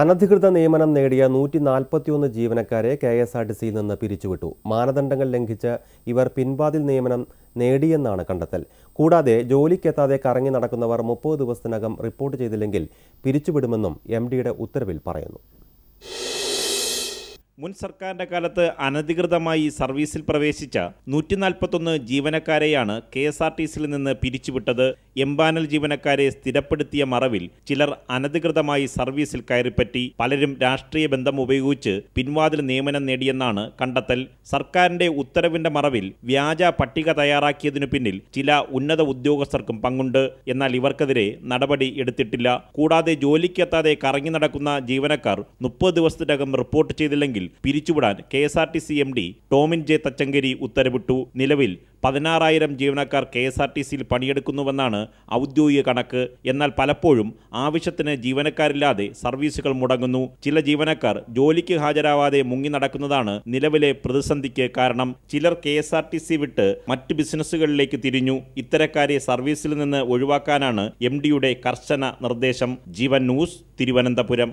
അനധികൃത നിയമനം നേടിയ നൂറ്റി നാൽപ്പത്തിയൊന്ന് ജീവനക്കാരെ കെ എസ് ആർ ടി സിയിൽ നിന്ന് പിരിച്ചുവിട്ടു മാനദണ്ഡങ്ങൾ ലംഘിച്ച് ഇവർ പിൻവാതിൽ നിയമനം നേടിയെന്നാണ് കണ്ടെത്തൽ കൂടാതെ ജോലിക്കെത്താതെ കറങ്ങി നടക്കുന്നവർ മുപ്പത് ദിവസത്തിനകം റിപ്പോർട്ട് ചെയ്തില്ലെങ്കിൽ പിരിച്ചുവിടുമെന്നും എം ഡിയുടെ ഉത്തരവിൽ പറയുന്നു മുൻ സർക്കാരിന്റെ കാലത്ത് അനധികൃതമായി സർവീസിൽ പ്രവേശിച്ച നൂറ്റി നാൽപ്പത്തൊന്ന് ജീവനക്കാരെയാണ് കെ എസ് ആർ ടി സിയിൽ നിന്ന് പിരിച്ചുവിട്ടത് എംപാനൽ ജീവനക്കാരെ സ്ഥിരപ്പെടുത്തിയ മറവിൽ ചിലർ അനധികൃതമായി സർവീസിൽ കയറിപ്പറ്റി പലരും രാഷ്ട്രീയ ബന്ധം ഉപയോഗിച്ച് പിൻവാതിൽ നിയമനം നേടിയെന്നാണ് കണ്ടെത്തൽ സർക്കാരിന്റെ ഉത്തരവിന്റെ മറവിൽ വ്യാജ പട്ടിക തയ്യാറാക്കിയതിനു പിന്നിൽ ചില ഉന്നത ഉദ്യോഗസ്ഥർക്കും പങ്കുണ്ട് എന്നാൽ ഇവർക്കെതിരെ നടപടി എടുത്തിട്ടില്ല കൂടാതെ ജോലിക്കെത്താതെ കറങ്ങി നടക്കുന്ന ജീവനക്കാർ മുപ്പത് ദിവസത്തിനകം റിപ്പോർട്ട് ചെയ്തില്ലെങ്കിൽ പിരിച്ചുവിടാൻ K S R T C M D Tomin J Thachankary ഉത്തരവിട്ടു നിലവിൽ പതിനാറായിരം ജീവനക്കാർ കെ എസ് ആർ ടി സിയിൽ പണിയെടുക്കുന്നുവെന്നാണ് ഔദ്യോഗിക കണക്ക് എന്നാൽ പലപ്പോഴും ആവശ്യത്തിന് ജീവനക്കാരില്ലാതെ സർവീസുകൾ മുടങ്ങുന്നു ചില ജീവനക്കാർ ജോലിക്ക് ഹാജരാവാതെ മുങ്ങി നടക്കുന്നതാണ് നിലവിലെ പ്രതിസന്ധിക്ക് കാരണം ചിലർ K S R T C വിട്ട് മറ്റ് ബിസിനസ്സുകളിലേക്ക് തിരിഞ്ഞു ഇത്തരക്കാരെ സർവീസിൽ നിന്ന് ഒഴിവാക്കാനാണ് എം ഡിയുടെ കർശന നിർദ്ദേശം ജീവൻ ന്യൂസ് തിരുവനന്തപുരം